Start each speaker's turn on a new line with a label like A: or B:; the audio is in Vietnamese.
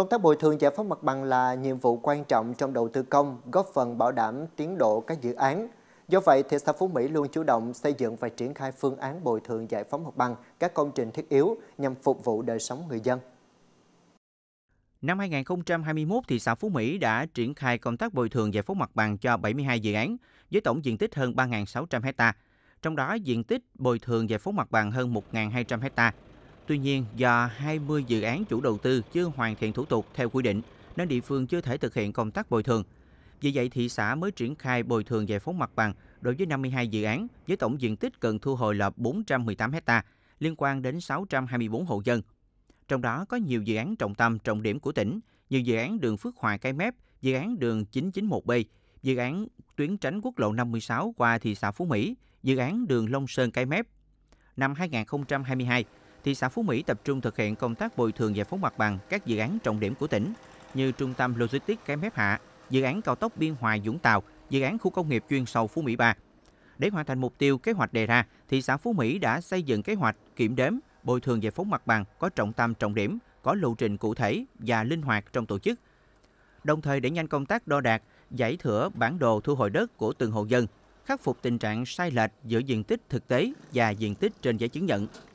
A: Công tác bồi thường giải phóng mặt bằng là nhiệm vụ quan trọng trong đầu tư công, góp phần bảo đảm tiến độ các dự án. Do vậy, thị xã Phú Mỹ luôn chủ động xây dựng và triển khai phương án bồi thường giải phóng mặt bằng các công trình thiết yếu nhằm phục vụ đời sống người dân.
B: Năm 2021, thị xã Phú Mỹ đã triển khai công tác bồi thường giải phóng mặt bằng cho 72 dự án với tổng diện tích hơn 3.600 hecta. Trong đó, diện tích bồi thường giải phóng mặt bằng hơn 1.200 hecta Tuy nhiên, do 20 dự án chủ đầu tư chưa hoàn thiện thủ tục theo quy định, nên địa phương chưa thể thực hiện công tác bồi thường. Vì vậy, thị xã mới triển khai bồi thường giải phóng mặt bằng đối với 52 dự án với tổng diện tích cần thu hồi là 418 ha, liên quan đến 624 hộ dân. Trong đó có nhiều dự án trọng tâm, trọng điểm của tỉnh, như dự án đường Phước Hòa Cái Mép, dự án đường 991B, dự án tuyến tránh quốc lộ 56 qua thị xã Phú Mỹ, dự án đường Long Sơn Cái Mép. Năm 2022, thị xã Phú Mỹ tập trung thực hiện công tác bồi thường giải phóng mặt bằng các dự án trọng điểm của tỉnh như trung tâm logistics Cái Mép Hạ, dự án cao tốc Biên Hòa dũng Tàu, dự án khu công nghiệp chuyên sâu Phú Mỹ 3. Để hoàn thành mục tiêu kế hoạch đề ra, thị xã Phú Mỹ đã xây dựng kế hoạch kiểm đếm, bồi thường giải phóng mặt bằng có trọng tâm trọng điểm, có lộ trình cụ thể và linh hoạt trong tổ chức. Đồng thời để nhanh công tác đo đạc, giải thửa bản đồ thu hồi đất của từng hộ dân, khắc phục tình trạng sai lệch giữa diện tích thực tế và diện tích trên giấy chứng nhận,